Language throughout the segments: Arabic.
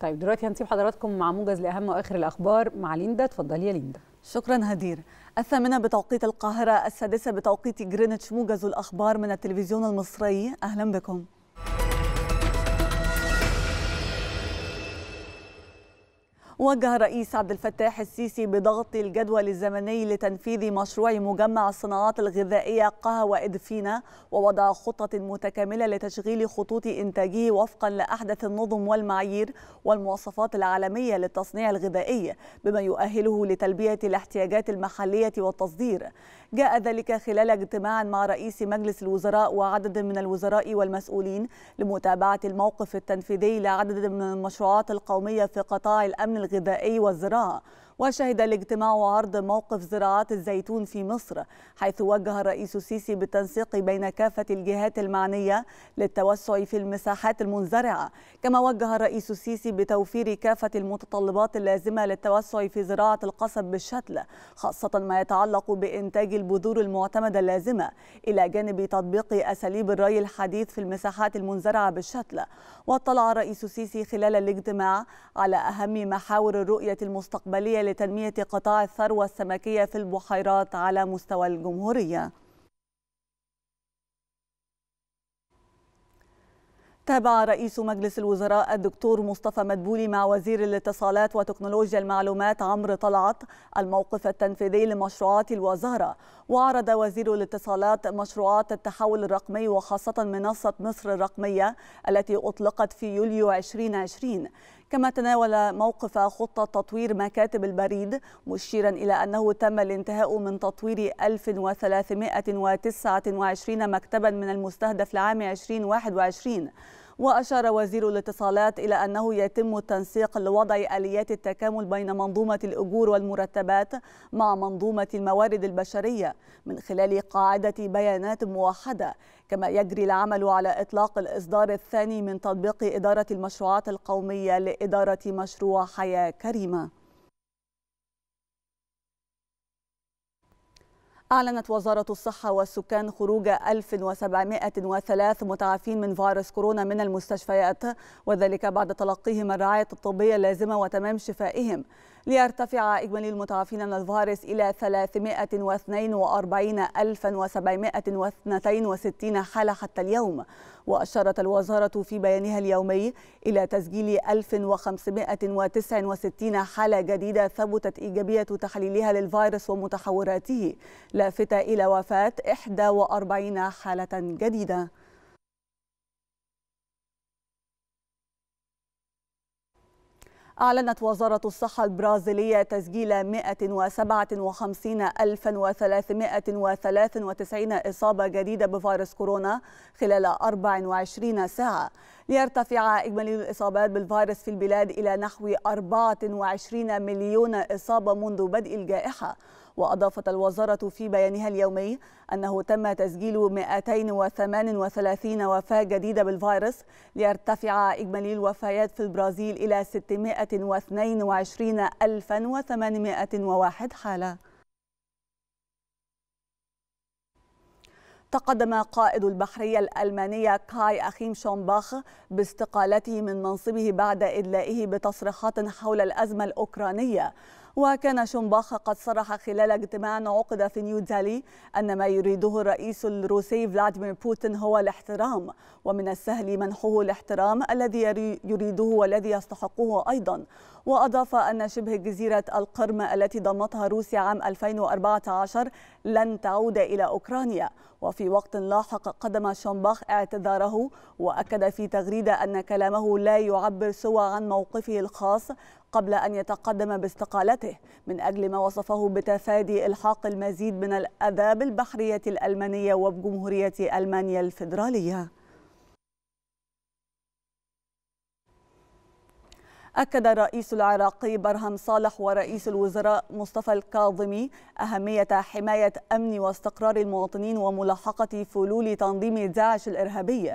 طيب دلوقتي هنسيب حضراتكم مع موجز لاهم واخر الاخبار مع ليندا اتفضلي يا ليندا شكرا هدير الثامنة بتوقيت القاهرة السادسة بتوقيت جرينتش موجز الأخبار من التلفزيون المصري أهلا بكم وجه الرئيس عبد الفتاح السيسي بضغط الجدول الزمني لتنفيذ مشروع مجمع الصناعات الغذائية قهوة إدفينا ووضع خطة متكاملة لتشغيل خطوط إنتاجه وفقا لأحدث النظم والمعايير والمواصفات العالمية للتصنيع الغذائي بما يؤهله لتلبية الاحتياجات المحلية والتصدير جاء ذلك خلال اجتماع مع رئيس مجلس الوزراء وعدد من الوزراء والمسؤولين لمتابعة الموقف التنفيذي لعدد من المشروعات القومية في قطاع الأمن الغذائي الغذائي والزراعة وشهد الاجتماع عرض موقف زراعة الزيتون في مصر حيث وجه الرئيس السيسي بالتنسيق بين كافة الجهات المعنية للتوسع في المساحات المنزرعة كما وجه الرئيس السيسي بتوفير كافة المتطلبات اللازمة للتوسع في زراعة القصب بالشتلة خاصة ما يتعلق بإنتاج البذور المعتمدة اللازمة إلى جانب تطبيق أساليب الري الحديث في المساحات المنزرعة بالشتلة واطلع الرئيس السيسي خلال الاجتماع على أهم محاور الرؤية المستقبلية لتنمية قطاع الثروة السمكية في البحيرات على مستوى الجمهورية تابع رئيس مجلس الوزراء الدكتور مصطفى مدبولي مع وزير الاتصالات وتكنولوجيا المعلومات عمرو طلعت الموقف التنفيذي لمشروعات الوزارة وعرض وزير الاتصالات مشروعات التحول الرقمي وخاصة منصة مصر الرقمية التي أطلقت في يوليو 2020 كما تناول موقف خطة تطوير مكاتب البريد مشيرا إلى أنه تم الانتهاء من تطوير 1329 مكتبا من المستهدف لعام 2021 وأشار وزير الاتصالات إلى أنه يتم التنسيق لوضع آليات التكامل بين منظومة الأجور والمرتبات مع منظومة الموارد البشرية من خلال قاعدة بيانات موحدة كما يجري العمل على إطلاق الإصدار الثاني من تطبيق إدارة المشروعات القومية لإدارة مشروع حياة كريمة أعلنت وزارة الصحة والسكان خروج 1703 متعافين من فيروس كورونا من المستشفيات وذلك بعد تلقيهم الرعاية الطبية اللازمة وتمام شفائهم ليرتفع إجمالي المتعافين من الفيروس إلى 342762 حالة حتى اليوم وأشارت الوزارة في بيانها اليومي إلى تسجيل 1569 حالة جديدة ثبتت إيجابية تحليلها للفيروس ومتحوراته لافتة إلى وفاة 41 حالة جديدة أعلنت وزارة الصحة البرازيلية تسجيل 157393 إصابة جديدة بفيروس كورونا خلال 24 ساعة ليرتفع إجمالي الإصابات بالفيروس في البلاد إلى نحو 24 مليون إصابة منذ بدء الجائحة وأضافت الوزارة في بيانها اليومي أنه تم تسجيل 238 وفاة جديدة بالفيروس ليرتفع إجمالي الوفيات في البرازيل إلى 622801 حالة تقدم قائد البحرية الألمانية كاي أخيم شومباخ باستقالته من منصبه بعد إدلائه بتصريحات حول الأزمة الأوكرانية وكان شنباخ قد صرح خلال اجتماع عقد في دالي أن ما يريده الرئيس الروسي فلاديمير بوتين هو الاحترام ومن السهل منحه الاحترام الذي يريده والذي يستحقه أيضا وأضاف أن شبه جزيرة القرم التي ضمتها روسيا عام 2014 لن تعود إلى أوكرانيا وفي وقت لاحق قدم شنباخ اعتذاره وأكد في تغريدة أن كلامه لا يعبر سوى عن موقفه الخاص قبل أن يتقدم باستقالته من أجل ما وصفه بتفادي إلحاق المزيد من الأذى بالبحرية الألمانية وبجمهورية ألمانيا الفيدرالية أكد الرئيس العراقي برهم صالح ورئيس الوزراء مصطفى الكاظمي أهمية حماية أمن واستقرار المواطنين وملاحقة فلول تنظيم داعش الإرهابي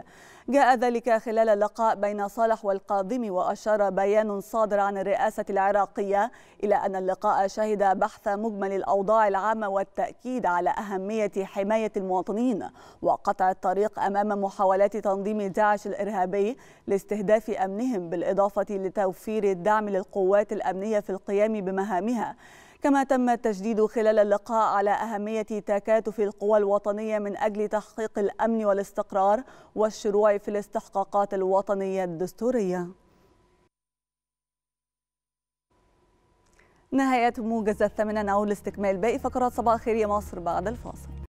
جاء ذلك خلال اللقاء بين صالح والقاضم وأشار بيان صادر عن الرئاسة العراقية إلى أن اللقاء شهد بحث مجمل الأوضاع العامة والتأكيد على أهمية حماية المواطنين وقطع الطريق أمام محاولات تنظيم داعش الإرهابي لاستهداف أمنهم بالإضافة لتوفير الدعم للقوات الأمنية في القيام بمهامها كما تم التجديد خلال اللقاء على أهمية تكاتف القوى الوطنية من أجل تحقيق الأمن والاستقرار والشروع في الاستحقاقات الوطنية الدستورية نهاية موجز الثمن نعود لاستكمال باقي فقرات صباح خير يا مصر بعد الفاصل